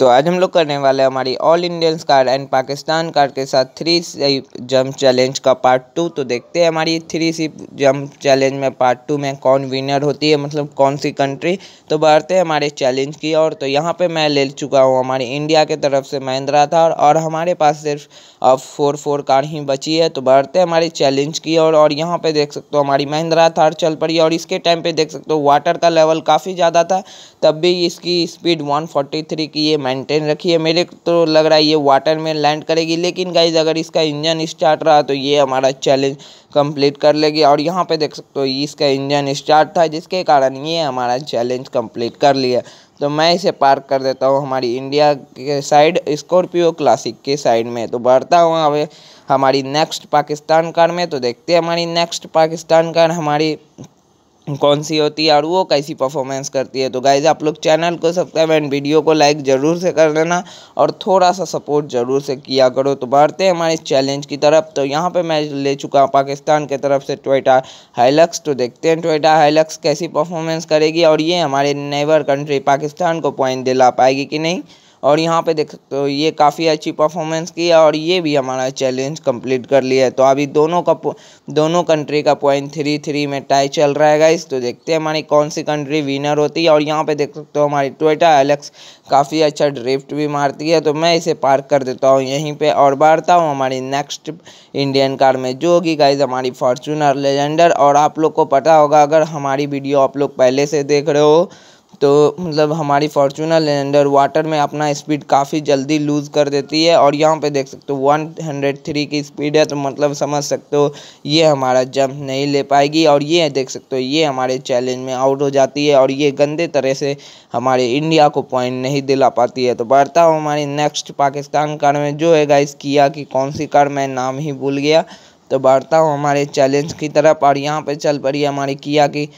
तो आज हम लोग करने वाले हमारी all Indians car and Pakistan car के साथ थ्री सी जंप चैलेंज का पार्ट टू तो देखते हैं हमारी थ्री सी जंप चैलेंज में पार्ट टू में कौन विनर होती है मतलब कौन सी कंट्री तो बढ़ते हैं हमारे चैलेंज की और तो यहाँ पे मैं ले चुका हूँ हमारी इंडिया के तरफ से महिंद्रा था और हमारे पास सिर्फ अब फोर फोर कार ही बची है तो बढ़ते हैं हमारे चैलेंज की और, और यहाँ पर देख सकते हो हमारी महिंद्रा थार चल पड़ी और इसके टाइम पर देख सकते हो वाटर का लेवल काफ़ी ज़्यादा था तब भी इसकी स्पीड वन की ये मेंटेन है मेरे तो लग रहा है ये वाटर में लैंड करेगी लेकिन गाइज अगर इसका इंजन स्टार्ट रहा तो ये हमारा चैलेंज कंप्लीट कर लेगी और यहाँ पे देख सकते हो इसका इंजन स्टार्ट था जिसके कारण ये हमारा चैलेंज कंप्लीट कर लिया तो मैं इसे पार्क कर देता हूँ हमारी इंडिया के साइड स्कॉर्पियो क्लासिक के साइड में तो बढ़ता हूँ अब हमारी नेक्स्ट पाकिस्तान कार में तो देखते हैं हमारी नेक्स्ट पाकिस्तान कार हमारी कौन सी होती है और वो कैसी परफॉर्मेंस करती है तो गाइज आप लोग चैनल को सब्सक्राइब एंड वीडियो को लाइक ज़रूर से कर देना और थोड़ा सा सपोर्ट ज़रूर से किया करो तो बढ़ते हैं हमारे चैलेंज की तरफ तो यहाँ पे मैं ले चुका हूँ पाकिस्तान के तरफ से ट्वेटा हाइलक्स तो देखते हैं ट्वेटा हाइलक्स कैसी परफॉर्मेंस करेगी और ये हमारे नेबर कंट्री पाकिस्तान को पॉइंट दिला पाएगी कि नहीं और यहाँ पे देख सकते हो ये काफ़ी अच्छी परफॉर्मेंस की है और ये भी हमारा चैलेंज कंप्लीट कर लिया है तो अभी दोनों का दोनों कंट्री का पॉइंट थ्री थ्री में टाई चल रहा है गाइस तो देखते हैं हमारी कौन सी कंट्री विनर होती है और यहाँ पे देख सकते हो हमारी ट्वेटा एलेक्स काफ़ी अच्छा ड्रिफ्ट भी मारती है तो मैं इसे पार्क कर देता हूँ यहीं पर और बारता हूँ हमारी नेक्स्ट इंडियन कार में जो होगी गाइज हमारी फॉर्चूनर लेजेंडर और आप लोग को पता होगा अगर हमारी वीडियो आप लोग पहले से देख रहे हो तो मतलब हमारी फॉर्चूनर लेंडर वाटर में अपना स्पीड काफ़ी जल्दी लूज़ कर देती है और यहाँ पे देख सकते हो वन हंड्रेड थ्री की स्पीड है तो मतलब समझ सकते हो ये हमारा जंप नहीं ले पाएगी और ये देख सकते हो ये हमारे चैलेंज में आउट हो जाती है और ये गंदे तरह से हमारे इंडिया को पॉइंट नहीं दिला पाती है तो बढ़ता हूँ हमारी नेक्स्ट पाकिस्तान कार में जो है गाइस किया कि कौन सी कार मैं नाम ही भूल गया तो बढ़ता हूँ हमारे चैलेंज की तरफ और यहाँ पर चल पड़ी हमारी किया की कि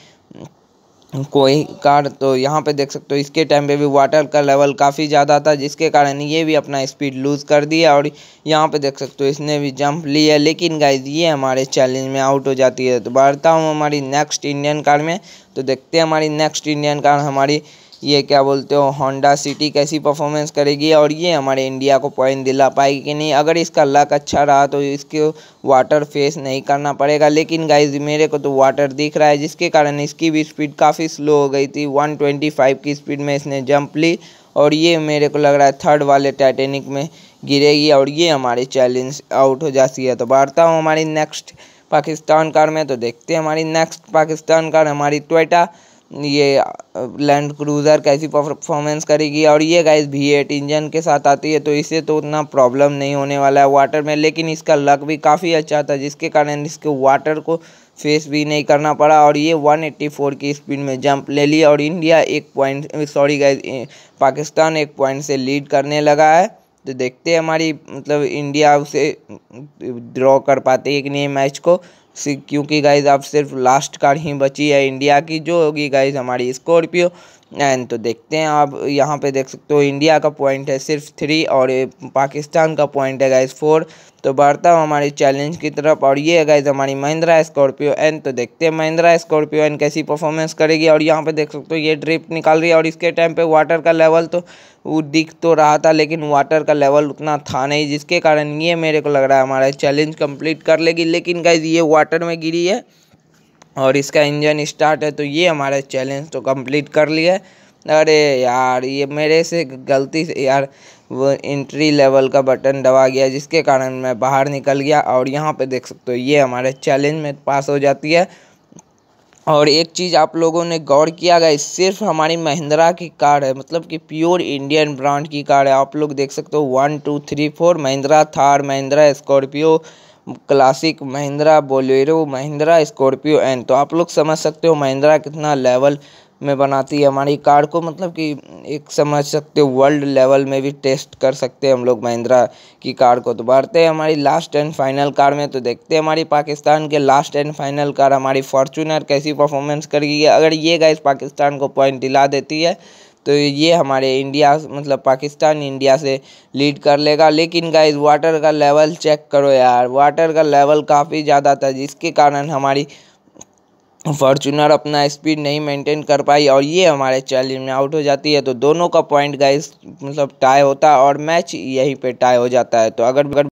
कोई कार तो यहाँ पे देख सकते हो इसके टाइम पे भी वाटर का लेवल काफ़ी ज़्यादा था जिसके कारण ये भी अपना स्पीड लूज़ कर दिया और यहाँ पे देख सकते हो इसने भी जंप लिया लेकिन गाइज ये हमारे चैलेंज में आउट हो जाती है तो बढ़ता हूँ हमारी नेक्स्ट इंडियन कार में तो देखते हैं हमारी नेक्स्ट इंडियन कार हमारी ये क्या बोलते हो होंडा सिटी कैसी परफॉर्मेंस करेगी और ये हमारे इंडिया को पॉइंट दिला पाएगी कि नहीं अगर इसका लक अच्छा रहा तो इसके वाटर फेस नहीं करना पड़ेगा लेकिन गाइज मेरे को तो वाटर दिख रहा है जिसके कारण इसकी भी स्पीड काफ़ी स्लो हो गई थी 125 की स्पीड में इसने जंप ली और ये मेरे को लग रहा है थर्ड वाले टाइटेनिक में गिरेगी और ये हमारे चैलेंज आउट हो जाती है तो बढ़ता हूँ हमारी नेक्स्ट पाकिस्तान कार में तो देखते हैं हमारी नेक्स्ट पाकिस्तान कार हमारी ट्वेटा ये लैंड क्रूज़र कैसी परफॉर्मेंस करेगी और ये गाइस वी एट इंजन के साथ आती है तो इसे तो उतना प्रॉब्लम नहीं होने वाला है वाटर में लेकिन इसका लक भी काफ़ी अच्छा था जिसके कारण इसके वाटर को फेस भी नहीं करना पड़ा और ये 184 की स्पीड में जंप ले लिया और इंडिया एक पॉइंट सॉरी गाइस पाकिस्तान एक पॉइंट से लीड करने लगा है तो देखते हैं हमारी मतलब इंडिया उसे ड्रॉ कर पाती है कि नहीं मैच को क्योंकि गाइज अब सिर्फ लास्ट कार ही बची है इंडिया की जो होगी गाइज हमारी स्कॉर्पियो एंड तो देखते हैं आप यहाँ पे देख सकते हो इंडिया का पॉइंट है सिर्फ थ्री और पाकिस्तान का पॉइंट है गाइज फोर तो बढ़ता हूँ हमारे चैलेंज की तरफ और ये है गाइज हमारी महिंद्रा स्कॉर्पियो एन तो देखते हैं महिंद्रा स्कॉर्पियो एन कैसी परफॉर्मेंस करेगी और यहाँ पे देख सकते हो ये ड्रिप निकाल रही है और इसके टाइम पर वाटर का लेवल तो वो दिख तो रहा था लेकिन वाटर का लेवल उतना था नहीं जिसके कारण ये मेरे को लग रहा है हमारा चैलेंज कंप्लीट कर लेगी लेकिन गाइज ये वाटर में गिरी है और इसका इंजन स्टार्ट है तो ये हमारा चैलेंज तो कंप्लीट कर लिया अरे यार ये मेरे से गलती से यार वो इंट्री लेवल का बटन दबा गया जिसके कारण मैं बाहर निकल गया और यहाँ पे देख सकते हो ये हमारे चैलेंज में पास हो जाती है और एक चीज़ आप लोगों ने गौर किया गया सिर्फ हमारी महिंद्रा की कार है मतलब कि प्योर इंडियन ब्रांड की कार है आप लोग देख सकते हो one two three four Mahindra Thar Mahindra Scorpio classic Mahindra Bolero Mahindra Scorpio N तो आप लोग समझ सकते हो महिंद्रा कितना लेवल में बनाती है हमारी कार को मतलब कि एक समझ सकते हो वर्ल्ड लेवल में भी टेस्ट कर सकते हैं हम लोग महिंद्रा की कार को तो बढ़ते हैं हमारी लास्ट एंड फाइनल कार में तो देखते हैं हमारी पाकिस्तान के लास्ट एंड फाइनल कार हमारी फॉर्चूनर कैसी परफॉर्मेंस करेगी अगर ये गाइस पाकिस्तान को पॉइंट दिला देती है तो ये हमारे इंडिया मतलब पाकिस्तान इंडिया से लीड कर लेगा लेकिन गाइज वाटर का लेवल चेक करो यार वाटर का लेवल काफ़ी ज़्यादा था जिसके कारण हमारी फॉर्चूनर अपना स्पीड नहीं मेंटेन कर पाई और ये हमारे चैलेंज में आउट हो जाती है तो दोनों का पॉइंट गाइस मतलब टाई होता है और मैच यहीं पे टाई हो जाता है तो अगर अगर